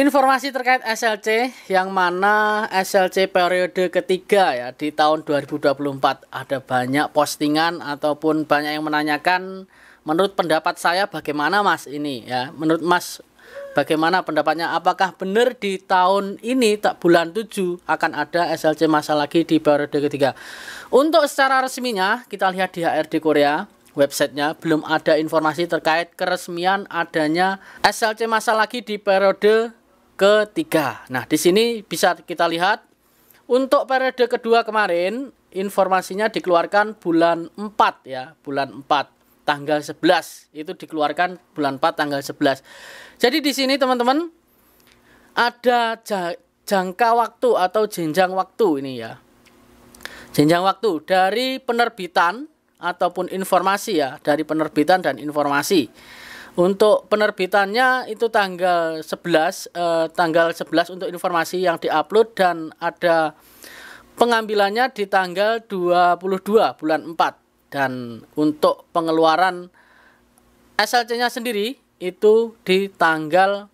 Informasi terkait SLC yang mana SLC periode ketiga ya di tahun 2024 ada banyak postingan ataupun banyak yang menanyakan menurut pendapat saya bagaimana Mas ini ya menurut Mas bagaimana pendapatnya apakah benar di tahun ini tak bulan 7 akan ada SLC masa lagi di periode ketiga untuk secara resminya kita lihat di HRD Korea websitenya belum ada informasi terkait keresmian adanya SLC masa lagi di periode ketiga. Nah, di sini bisa kita lihat untuk periode kedua kemarin informasinya dikeluarkan bulan 4 ya, bulan 4 tanggal 11 itu dikeluarkan bulan 4 tanggal 11. Jadi di sini teman-teman ada jangka waktu atau jenjang waktu ini ya. Jenjang waktu dari penerbitan ataupun informasi ya, dari penerbitan dan informasi. Untuk penerbitannya itu tanggal 11 eh, tanggal 11 untuk informasi yang diupload dan ada pengambilannya di tanggal 22 bulan 4 dan untuk pengeluaran SLC-nya sendiri itu di tanggal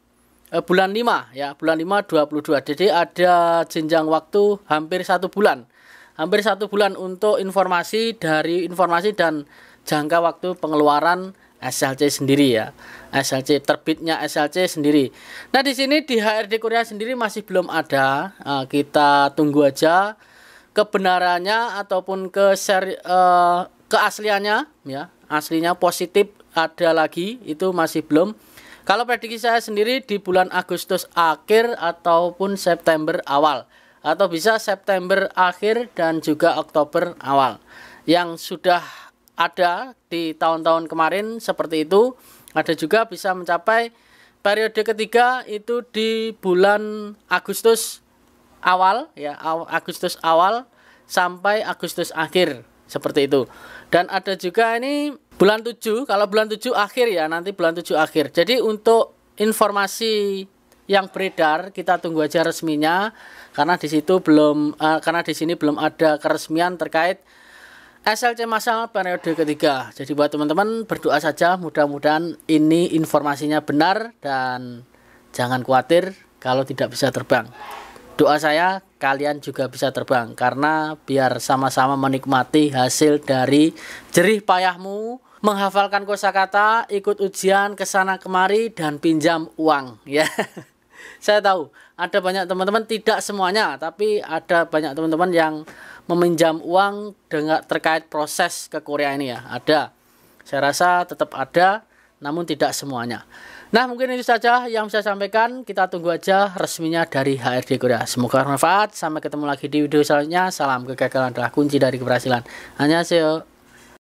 eh, bulan 5 ya bulan 5 22 jadi ada jenjang waktu hampir satu bulan hampir satu bulan untuk informasi dari informasi dan jangka waktu pengeluaran SLC sendiri ya. SLC terbitnya SLC sendiri. Nah, di sini di HRD Korea sendiri masih belum ada. Nah, kita tunggu aja kebenarannya ataupun ke seri, uh, keasliannya ya. Aslinya positif ada lagi itu masih belum. Kalau prediksi saya sendiri di bulan Agustus akhir ataupun September awal atau bisa September akhir dan juga Oktober awal yang sudah ada di tahun-tahun kemarin seperti itu. Ada juga bisa mencapai periode ketiga itu di bulan Agustus awal ya Agustus awal sampai Agustus akhir seperti itu. Dan ada juga ini bulan 7, kalau bulan 7 akhir ya, nanti bulan 7 akhir. Jadi untuk informasi yang beredar kita tunggu aja resminya karena di situ belum uh, karena di sini belum ada keresmian terkait SLC masal periode ketiga. Jadi buat teman-teman berdoa saja mudah-mudahan ini informasinya benar dan jangan khawatir kalau tidak bisa terbang. Doa saya kalian juga bisa terbang karena biar sama-sama menikmati hasil dari jerih payahmu menghafalkan kosakata, ikut ujian kesana kemari dan pinjam uang ya. saya tahu ada banyak teman-teman tidak semuanya tapi ada banyak teman-teman yang meminjam uang dengan terkait proses ke Korea ini ya ada saya rasa tetap ada namun tidak semuanya nah mungkin itu saja yang saya sampaikan kita tunggu aja resminya dari HRD Korea semoga bermanfaat sampai ketemu lagi di video selanjutnya salam kegagalan adalah kunci dari keberhasilan hanya seo